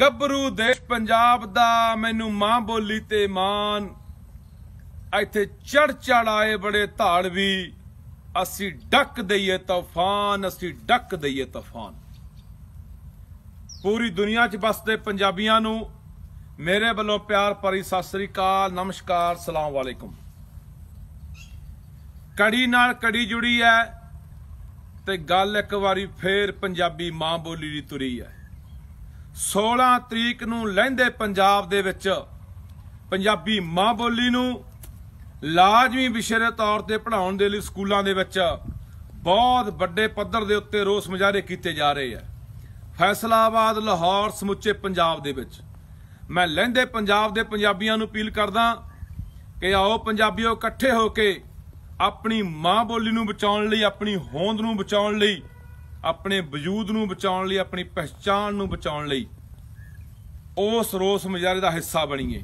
ਗੱਭਰੂ ਦੇਸ਼ ਪੰਜਾਬ ਦਾ ਮੈਨੂੰ ਮਾਂ ਬੋਲੀ ਤੇ ਮਾਨ ਇੱਥੇ ਚੜ ਚੜ ਆਏ ਬੜੇ ਵੀ ਅਸੀਂ ਡੱਕ ਦਈਏ ਤੂਫਾਨ ਅਸੀਂ ਡੱਕ ਦਈਏ ਤੂਫਾਨ ਪੂਰੀ ਦੁਨੀਆ 'ਚ ਬਸਦੇ ਪੰਜਾਬੀਆਂ ਨੂੰ ਮੇਰੇ ਵੱਲੋਂ ਪਿਆਰ ਭਰੀ ਸਤਿ ਸ੍ਰੀ ਅਕਾਲ ਨਮਸਕਾਰ ਸਲਾਮ ਵਾਲੇਕੁਮ ਕੜੀ ਨਾਲ ਕੜੀ ਜੁੜੀ ਹੈ ਤੇ ਗੱਲ ਇੱਕ ਵਾਰੀ ਫੇਰ ਪੰਜਾਬੀ ਮਾਂ ਬੋਲੀ ਦੀ ਤੁਰੀ ਹੈ 16 ਤਰੀਕ ਨੂੰ ਲਹਿੰਦੇ ਪੰਜਾਬ ਦੇ ਵਿੱਚ ਪੰਜਾਬੀ ਮਾਂ ਬੋਲੀ ਨੂੰ ਲਾਜ਼ਮੀ ਵਿਸ਼ੇ ਦੇ ਤੌਰ ਤੇ ਪੜਾਉਣ ਦੇ ਲਈ ਸਕੂਲਾਂ ਦੇ ਵਿੱਚ ਬਹੁਤ ਵੱਡੇ ਪੱਧਰ ਦੇ ਉੱਤੇ ਰੋਸ ਮੁਜ਼ਾਹਰੇ ਕੀਤੇ ਜਾ ਰਹੇ ਆ ਫੈਸਲਾਬਾਦ ਲਾਹੌਰ ਸਮੁੱਚੇ ਪੰਜਾਬ ਦੇ ਵਿੱਚ ਮੈਂ ਲਹਿੰਦੇ ਪੰਜਾਬ ਦੇ ਪੰਜਾਬੀਆਂ ਨੂੰ ਅਪੀਲ ਕਰਦਾ ਕਿ ਆਓ ਪੰਜਾਬੀਓ ਇਕੱਠੇ ਹੋ ਕੇ ਆਪਣੀ ਮਾਂ ਬੋਲੀ ਨੂੰ ਬਚਾਉਣ ਲਈ ਆਪਣੀ ਹੋਂਦ ਨੂੰ ਬਚਾਉਣ ਲਈ ਆਪਣੇ ਵਜੂਦ ਨੂੰ ਬਚਾਉਣ ਲਈ ਆਪਣੀ ਪਛਾਣ ਨੂੰ ਬਚਾਉਣ ਲਈ ਉਸ ਰੋਸ ਮਜਾਰੇ ਦਾ ਹਿੱਸਾ ਬਣੀਏ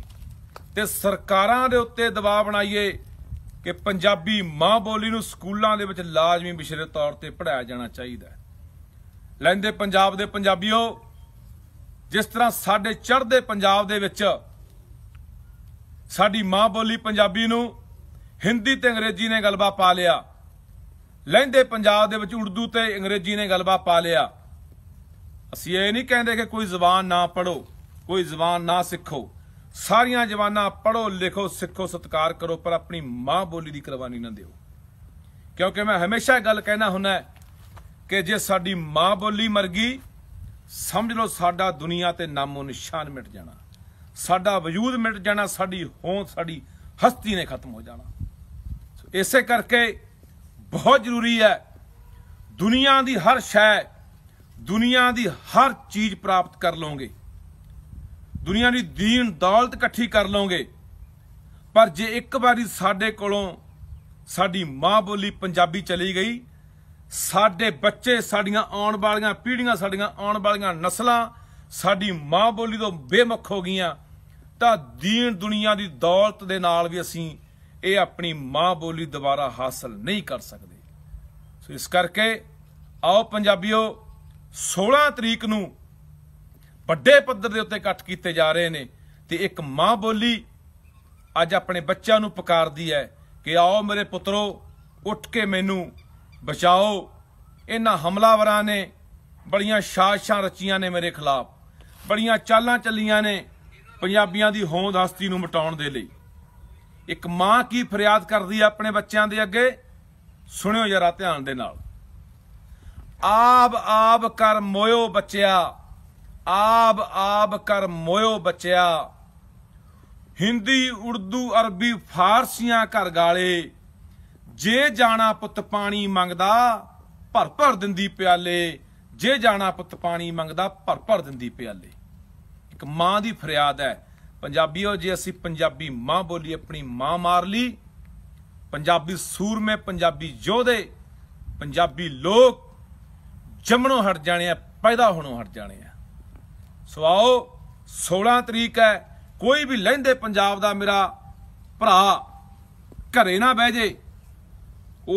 ਤੇ ਸਰਕਾਰਾਂ ਦੇ ਉੱਤੇ ਦਬਾਅ ਬਣਾਈਏ ਕਿ ਪੰਜਾਬੀ ਮਾਂ ਬੋਲੀ ਨੂੰ ਸਕੂਲਾਂ ਦੇ ਵਿੱਚ ਲਾਜ਼ਮੀ ਵਿਸ਼ੇ ਦੇ ਤੌਰ ਤੇ ਪੜਾਇਆ ਜਾਣਾ ਚਾਹੀਦਾ ਹੈ ਲੈਂਦੇ ਪੰਜਾਬ ਦੇ ਪੰਜਾਬੀਓ ਜਿਸ ਤਰ੍ਹਾਂ ਸਾਡੇ ਚੜ੍ਹਦੇ ਪੰਜਾਬ ਦੇ ਵਿੱਚ ਸਾਡੀ ਮਾਂ ਬੋਲੀ ਪੰਜਾਬੀ ਨੂੰ ਹਿੰਦੀ ਤੇ ਅੰਗਰੇਜ਼ੀ ਨੇ ਗਲਬਾ ਪਾ ਲਿਆ ਲੈਂਦੇ ਪੰਜਾਬ ਦੇ ਵਿੱਚ ਉਰਦੂ ਤੇ ਅੰਗਰੇਜ਼ੀ ਨੇ ਗਲਬਾ ਪਾ ਲਿਆ ਅਸੀਂ ਇਹ ਨਹੀਂ ਕਹਿੰਦੇ ਕਿ ਕੋਈ ਜ਼ਬਾਨ ਨਾ ਪੜੋ ਕੋਈ ਜ਼ਬਾਨ ਨਾ ਸਿੱਖੋ ਸਾਰੀਆਂ ਜ਼ੁਬਾਨਾਂ ਪੜੋ ਲਿਖੋ ਸਿੱਖੋ ਸਤਕਾਰ ਕਰੋ ਪਰ ਆਪਣੀ ਮਾਂ ਬੋਲੀ ਦੀ ਕੁਰਬਾਨੀ ਨਾ ਦਿਓ ਕਿਉਂਕਿ ਮੈਂ ਹਮੇਸ਼ਾ ਗੱਲ ਕਹਿਣਾ ਹੁੰਦਾ ਕਿ ਜੇ ਸਾਡੀ ਮਾਂ ਬੋਲੀ ਮਰ ਗਈ ਸਮਝ ਲਓ ਸਾਡਾ ਦੁਨੀਆ ਤੇ ਨਾਮੋ ਨਿਸ਼ਾਨ ਮਿਟ ਜਾਣਾ ਸਾਡਾ ਵਜੂਦ ਮਿਟ ਜਾਣਾ ਸਾਡੀ ਹੋਂਦ ਸਾਡੀ ਹਸਤੀ ਨੇ ਖਤਮ ਹੋ ਜਾਣਾ ਇਸੇ ਕਰਕੇ ਬਹੁਤ ਜ਼ਰੂਰੀ ਹੈ ਦੁਨੀਆ ਦੀ ਹਰ ਸ਼ੈ ਦੁਨੀਆ ਦੀ ਹਰ ਚੀਜ਼ ਪ੍ਰਾਪਤ ਕਰ ਲਓਗੇ ਦੁਨੀਆ ਦੀ ਦੀਨ ਦੌਲਤ ਇਕੱਠੀ ਕਰ ਲਓਗੇ ਪਰ ਜੇ ਇੱਕ ਵਾਰੀ ਸਾਡੇ ਕੋਲੋਂ ਸਾਡੀ ਮਾਂ ਬੋਲੀ ਪੰਜਾਬੀ ਚਲੀ ਗਈ ਸਾਡੇ ਬੱਚੇ ਸਾਡੀਆਂ ਆਉਣ ਵਾਲੀਆਂ ਪੀੜ੍ਹੀਆਂ ਸਾਡੀਆਂ ਆਉਣ ਵਾਲੀਆਂ ਨਸਲਾਂ ਸਾਡੀ ਮਾਂ ਬੋਲੀ ਤੋਂ ਬੇਮੁਖ ਹੋ ਗਈਆਂ ਤਾਂ ਦੀਨ ਦੁਨੀਆ ਦੀ ਦੌਲਤ ਦੇ ਨਾਲ ਵੀ ਅਸੀਂ ਇਹ ਆਪਣੀ ਮਾਂ ਬੋਲੀ ਦੁਬਾਰਾ ਹਾਸਲ ਨਹੀਂ ਕਰ ਸਕਦੇ ਸੋ ਇਸ ਕਰਕੇ ਆਓ ਪੰਜਾਬੀਓ 16 ਤਰੀਕ ਨੂੰ ਵੱਡੇ ਪੱਧਰ ਦੇ ਉੱਤੇ ਇਕੱਠ ਕੀਤੇ ਜਾ ਰਹੇ ਨੇ ਤੇ ਇੱਕ ਮਾਂ ਬੋਲੀ ਅੱਜ ਆਪਣੇ ਬੱਚਿਆਂ ਨੂੰ ਪੁਕਾਰਦੀ ਹੈ ਕਿ ਆਓ ਮੇਰੇ ਪੁੱਤਰੋ ਉੱਠ ਕੇ ਮੈਨੂੰ ਬਚਾਓ ਇਹਨਾਂ ਹਮਲਾਵਰਾਂ ਨੇ ਬੜੀਆਂ ਸਾਜ਼ਿਸ਼ਾਂ ਰਚੀਆਂ ਨੇ ਮੇਰੇ ਖਿਲਾਫ ਬੜੀਆਂ ਚਾਲਾਂ ਚੱਲੀਆਂ ਨੇ ਪੰਜਾਬੀਆਂ ਦੀ ਹੋਂਦ ਹਸਤੀ ਨੂੰ ਮਟਾਉਣ ਦੇ ਲਈ ਇੱਕ ਮਾਂ ਕੀ ਫਰਿਆਦ ਕਰਦੀ ਆ ਆਪਣੇ ਬੱਚਿਆਂ ਦੇ ਅੱਗੇ ਸੁਣਿਓ ਜਰਾ ਧਿਆਨ ਦੇ ਨਾਲ ਆਬ ਆਬ ਕਰ ਮੋਇਓ ਬੱਚਿਆ ਆਬ ਆਬ ਕਰ ਮੋਇਓ ਬੱਚਿਆ ਹਿੰਦੀ ਉਰਦੂ ਅਰਬੀ ਫਾਰਸੀਆਂ ਘਰ ਗਾਲੇ ਜੇ ਜਾਣਾ ਪੁੱਤ ਪਾਣੀ ਮੰਗਦਾ ਭਰ ਭਰ ਦਿੰਦੀ ਪਿਆਲੇ ਜੇ ਜਾਣਾ ਪੁੱਤ ਪਾਣੀ ਮੰਗਦਾ ਭਰ ਭਰ ਦਿੰਦੀ ਪਿਆਲੇ ਇੱਕ ਮਾਂ ਦੀ ਫਰਿਆਦ ਹੈ ਪੰਜਾਬੀਓ ਜੇ ਅਸੀਂ ਪੰਜਾਬੀ ਮਾਂ ਬੋਲੀ ਆਪਣੀ ਮਾਂ ਮਾਰ ਲਈ ਪੰਜਾਬੀ ਸੂਰਮੇ ਪੰਜਾਬੀ ਯੋਧੇ ਪੰਜਾਬੀ ਲੋਕ ਜੰਮਣੋਂ ਹਟ ਜਾਣੇ ਆ ਪੈਦਾ ਹੋਣੋਂ ਹਟ ਜਾਣੇ ਆ ਸੋ ਆਓ 16 ਤਰੀਕ ਹੈ ਕੋਈ ਵੀ ਲਹਿੰਦੇ ਪੰਜਾਬ ਦਾ ਮੇਰਾ ਭਰਾ ਘਰੇ ਨਾ ਬਹਿ ਜੇ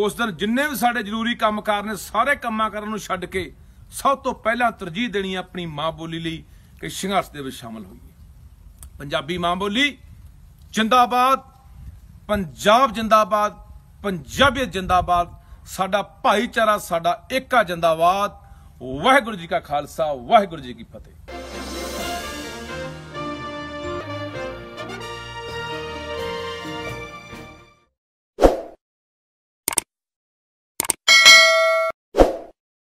ਉਸ ਦਿਨ ਜਿੰਨੇ ਵੀ ਸਾਡੇ ਜ਼ਰੂਰੀ ਕੰਮ ਨੇ ਸਾਰੇ ਕੰਮਾਂ ਕਰਨ ਨੂੰ ਛੱਡ ਕੇ ਸਭ ਤੋਂ ਪਹਿਲਾਂ ਤਰਜੀਹ ਦੇਣੀ ਆਪਣੀ ਮਾਂ ਬੋਲੀ ਲਈ ਕਿ ਸੰਘਰਸ਼ ਦੇ ਵਿੱਚ ਸ਼ਾਮਲ ਹੋਈਏ ਪੰਜਾਬੀ ਮਾਂ ਬੋਲੀ ਜਿੰਦਾਬਾਦ ਪੰਜਾਬ ਜਿੰਦਾਬਾਦ ਪੰਜਾਬੀ ਜਿੰਦਾਬਾਦ ਸਾਡਾ ਭਾਈਚਾਰਾ ਸਾਡਾ ਏਕਾ ਜਿੰਦਾਬਾਦ ਵਾਹਿਗੁਰੂ ਜੀ ਕਾ ਖਾਲਸਾ ਵਾਹਿਗੁਰੂ ਜੀ ਕੀ ਫਤਿਹ